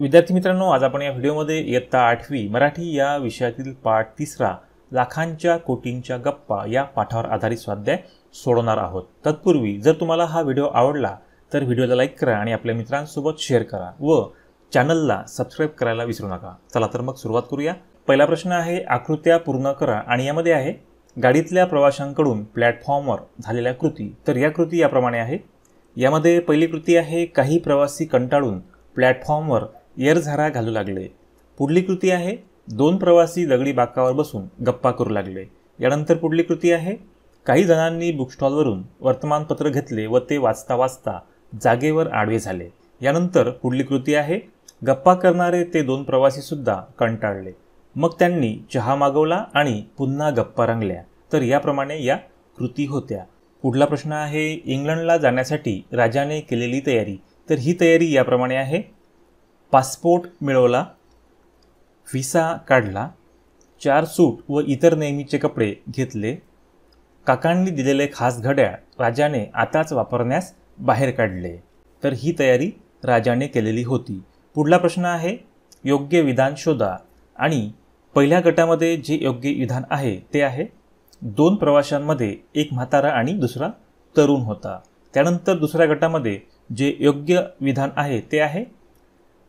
विद्यार्थी मित्रांनो आज आपण या व्हिडिओमध्ये इयत्ता आठवी मराठी या विषयातील पाठ तिसरा लाखांच्या कोटींच्या गप्पा या पाठावर आधारित स्वाध्याय सोडवणार आहोत तत्पूर्वी जर तुम्हाला हा व्हिडिओ आवडला तर व्हिडिओला लाईक करा आणि आपल्या मित्रांसोबत शेअर करा व चॅनलला सबस्क्राईब करायला विसरू नका चला तर मग सुरुवात करूया पहिला प्रश्न आहे आकृत्या पूर्ण करा आणि यामध्ये आहे गाडीतल्या प्रवाशांकडून प्लॅटफॉर्मवर झालेल्या कृती तर या कृती याप्रमाणे आहे यामध्ये पहिली कृती आहे काही प्रवासी कंटाळून प्लॅटफॉर्मवर येरझारा घालू लागले पुढली कृती आहे दोन प्रवासी दगडी बाकावर बसून गप्पा करू लागले यानंतर पुढली कृती आहे काही जणांनी बुकस्टॉलवरून वर्तमानपत्र घेतले व ते वाचता वाचता जागेवर आडवे झाले यानंतर पुढली कृती आहे गप्पा करणारे ते दोन प्रवासीसुद्धा कंटाळले मग त्यांनी चहा मागवला आणि पुन्हा गप्पा रंगल्या तर याप्रमाणे या कृती होत्या पुढला प्रश्न आहे इंग्लंडला जाण्यासाठी राजाने केलेली तयारी तर ही तयारी याप्रमाणे आहे पासपोर्ट मिळवला व्हिसा काढला चार सूट व इतर नेहमीचे कपडे घेतले काकांनी दिलेले खास घड्याळ राजाने आताच वापरण्यास बाहेर काढले तर ही तयारी राजाने केलेली होती पुढला प्रश्न आहे योग्य विधान शोधा आणि पहिल्या गटामध्ये जे योग्य विधान आहे ते आहे दोन प्रवाशांमध्ये एक म्हातारा आणि दुसरा तरुण होता त्यानंतर दुसऱ्या गटामध्ये जे योग्य विधान आहे ते आहे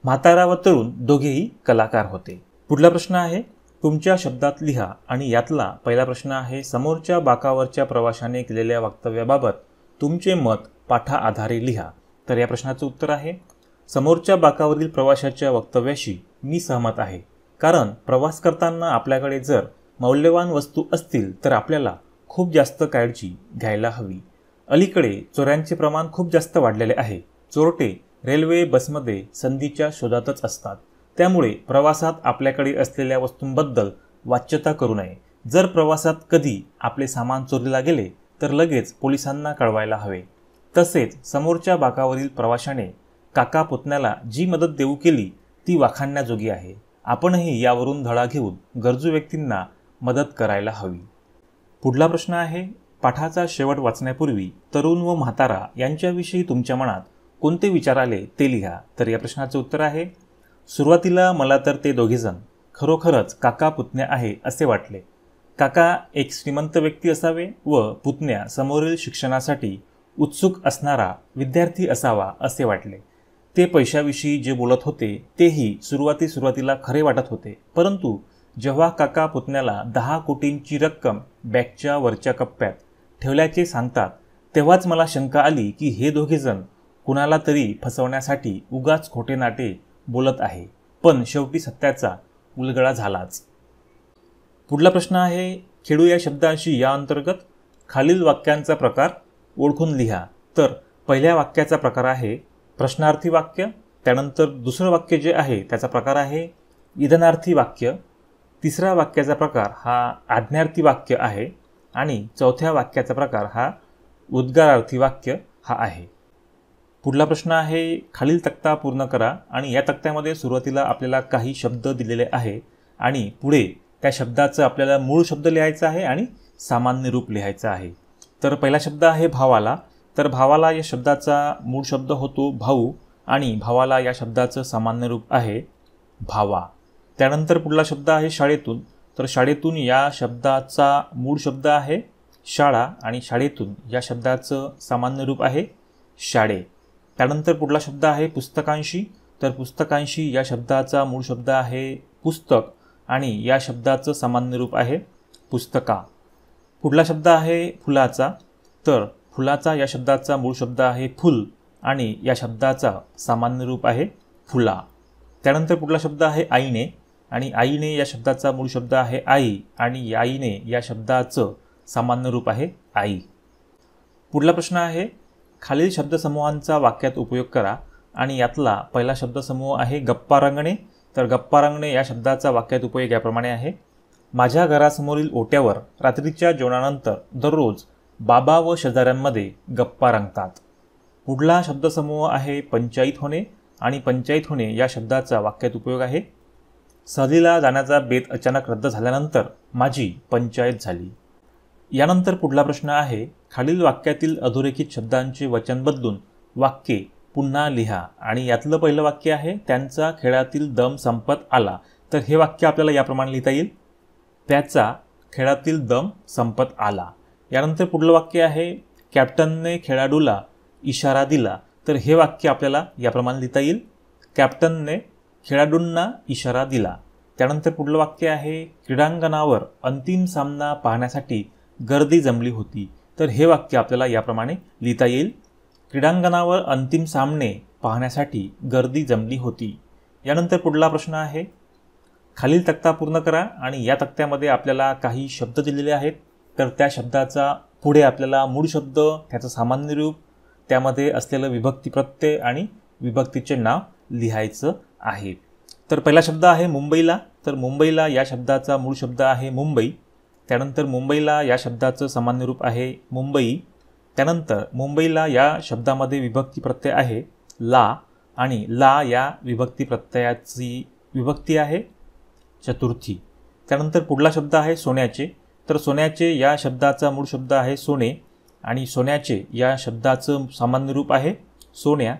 म्हातारा व तरुण दोघेही कलाकार होते पुढला प्रश्न आहे तुमच्या शब्दात लिहा आणि यातला पहिला प्रश्न आहे समोरच्या बाकावरच्या प्रवाशाने केलेल्या वक्तव्याबाबत तुमचे मत पाठा आधारे लिहा तर या प्रश्नाचं उत्तर आहे समोरच्या बाकावरील प्रवाशाच्या वक्तव्याशी मी सहमत आहे कारण प्रवास करताना आपल्याकडे जर मौल्यवान वस्तू असतील तर आपल्याला खूप जास्त काळजी घ्यायला हवी अलीकडे चोऱ्यांचे प्रमाण खूप जास्त वाढलेले आहे चोरटे रेल्वे बसमध्ये संधीच्या शोधातच असतात त्यामुळे प्रवासात आपल्याकडे असलेल्या वस्तूंबद्दल वाच्यता करू नये जर प्रवासात कधी आपले सामान चोरीला गेले तर लगेच पोलिसांना कळवायला हवे तसेच समोरच्या बाकावरील प्रवाशाने काका पुतण्याला जी मदत देऊ केली ती वाखाणण्याजोगी आहे आपणही यावरून धडा घेऊन गरजू व्यक्तींना मदत करायला हवी पुढला प्रश्न आहे पाठाचा शेवट वाचण्यापूर्वी तरुण व म्हातारा यांच्याविषयी तुमच्या मनात कोणते विचार आले ते लिहा तर या प्रश्नाचं उत्तर आहे सुरुवातीला मला तर ते दोघेजण खरोखरच काका पुतण्या आहे असे वाटले काका एक श्रीमंत व्यक्ती असावे व पुतण्या समोरील शिक्षणासाठी उत्सुक असणारा विद्यार्थी असावा असे वाटले ते पैशाविषयी जे बोलत होते तेही सुरुवाती सुरुवातीला खरे वाटत होते परंतु जेव्हा काका पुतण्याला दहा कोटींची रक्कम बॅगच्या वरच्या कप्प्यात ठेवल्याचे सांगतात तेव्हाच मला शंका आली की हे दोघेजण कुणाला तरी फसवण्यासाठी उगाच खोटे नाटे बोलत आहे पण शेवटी सत्याचा उलगडा झालाच पुढला प्रश्न आहे खेडू या शब्दाशी या अंतर्गत खालील वाक्यांचा प्रकार ओळखून लिहा तर पहिल्या वाक्याचा प्रकार आहे प्रश्नार्थी वाक्य त्यानंतर दुसरं वाक्य जे आहे त्याचा प्रकार आहे इधनार्थी वाक्य तिसरा वाक्याचा प्रकार हा आज्ञार्थी वाक्य आहे आणि चौथ्या वाक्याचा प्रकार हा उद्गारार्थी वाक्य हा आहे पुढला प्रश्न आहे खालील तक्ता पूर्ण करा आणि या तक्त्यामध्ये सुरुवातीला आपल्याला काही शब्द दिलेले आहे आणि पुढे त्या शब्दाचं आपल्याला मूळ शब्द लिहायचं आहे आणि सामान्य रूप लिहायचं आहे तर पहिला शब्द आहे भावाला तर भावाला या शब्दाचा मूळ शब्द होतो भाऊ आणि भावाला या शब्दाचं सामान्य रूप आहे भावा त्यानंतर पुढला शब्द आहे शाळेतून तर शाळेतून या शब्दाचा मूळ शब्द आहे शाळा आणि शाळेतून या शब्दाचं सामान्य रूप आहे शाळे त्यानंतर पुढला शब्द आहे पुस्तकांशी तर पुस्तकांशी या शब्दाचा मूळ शब्द आहे पुस्तक आणि या शब्दाचं सामान्य रूप आहे पुस्तका पुढला शब्द आहे फुलाचा तर फुलाचा या शब्दाचा मूळ शब्द आहे फुल आणि या शब्दाचा सामान्य रूप आहे फुला त्यानंतर पुढला शब्द आहे आईने आणि आईने या शब्दाचा मूळ शब्द आहे आई आणि आईने या शब्दाचं सामान्य रूप आहे आई पुढला प्रश्न आहे खालील शब्दसमूहांचा वाक्यात उपयोग करा आणि यातला पहिला शब्दसमूह आहे गप्पा रंगणे तर गप्पा रंगणे या शब्दाचा वाक्यात उपयोग याप्रमाणे आहे माझ्या घरासमोरील ओट्यावर रात्रीच्या जेवणानंतर दररोज बाबा व शेजाऱ्यांमध्ये गप्पा रंगतात पुढला शब्दसमूह आहे पंचायत होणे आणि पंचायत होणे या शब्दाचा वाक्यात उपयोग आहे सहलीला जाण्याचा बेत अचानक रद्द झाल्यानंतर माझी पंचायत झाली यानंतर पुढला प्रश्न आहे खालील वाक्यातील अधोरेखित शब्दांचे वचन बदलून वाक्ये पुन्हा लिहा आणि यातलं पहिलं वाक्य आहे त्यांचा खेळातील दम संपत आला तर हे वाक्य आपल्याला याप्रमाणे लिहिता येईल त्याचा खेळातील दम संपत आला यानंतर पुढलं वाक्य आहे कॅप्टनने खेळाडूला इशारा दिला तर हे वाक्य आपल्याला याप्रमाणे लिहिता येईल कॅप्टनने खेळाडूंना इशारा दिला त्यानंतर पुढलं वाक्य आहे क्रीडांगणावर अंतिम सामना पाहण्यासाठी गर्दी जमली होती तर हे वाक्य आपल्याला याप्रमाणे लिहिता येईल क्रीडांगणावर अंतिम सामने पाहण्यासाठी गर्दी जमली होती यानंतर पुढला प्रश्न आहे खालील तक्ता पूर्ण करा आणि या तक्त्यामध्ये आपल्याला काही शब्द दिलेले आहेत तर त्या शब्दाचा पुढे आपल्याला मूळ शब्द त्याचं सामान्य रूप त्यामध्ये असलेलं विभक्ती प्रत्यय आणि विभक्तीचे नाव लिहायचं आहे तर पहिला शब्द आहे मुंबईला तर मुंबईला या शब्दाचा मूळ शब्द आहे मुंबई त्यानंतर मुंबईला या शब्दाचं सामान्य रूप आहे मुंबई त्यानंतर मुंबईला या शब्दामध्ये विभक्ती प्रत्यय आहे ला आणि ला या विभक्ती प्रत्ययाची विभक्ती आहे चतुर्थी त्यानंतर पुढला शब्द आहे सोन्याचे तर सोन्याचे या शब्दाचा मूळ शब्द आहे सोने आणि सोन्याचे या शब्दाचं सामान्य रूप आहे सोन्या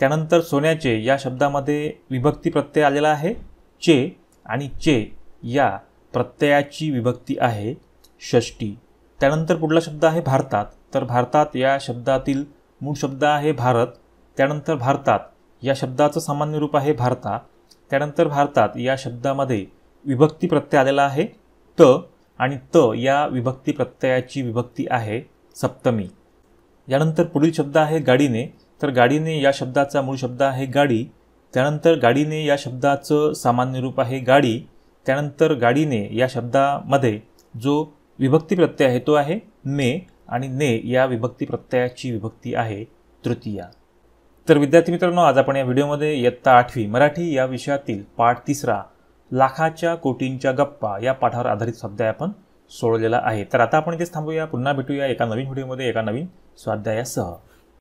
त्यानंतर सोन्याचे या शब्दामध्ये विभक्ती प्रत्यय आलेला आहे चे आणि चे या प्रत्ययाची विभक्ती आहे षष्टी त्यानंतर पुढला शब्द आहे भारतात तर भारतात या शब्दातील मूळ शब्द आहे भारत त्यानंतर भारतात या शब्दाचं सामान्य रूप आहे भारता त्यानंतर भारतात या शब्दामध्ये विभक्ती प्रत्यय आलेला आहे त आणि त या विभक्ती प्रत्ययाची विभक्ती आहे सप्तमी यानंतर पुढील शब्द आहे गाडीने तर गाडीने या शब्दाचा मूळ शब्द आहे गाडी त्यानंतर गाडीने या शब्दाचं सामान्य रूप आहे गाडी त्यानंतर गाडीने या शब्दामध्ये जो विभक्ती प्रत्यय आहे तो आहे मे आणि ने या विभक्ती प्रत्ययाची विभक्ती आहे तृतीया तर विद्यार्थी मित्रांनो आज आपण या व्हिडिओमध्ये इयत्ता आठवी मराठी या विषयातील पाठ तिसरा लाखाच्या कोटींच्या गप्पा या पाठावर आधारित स्वाध्याय आपण सोडलेला आहे तर आता आपण इथेच थांबूया पुन्हा भेटूया एका नवीन व्हिडिओमध्ये एका नवीन स्वाध्यायासह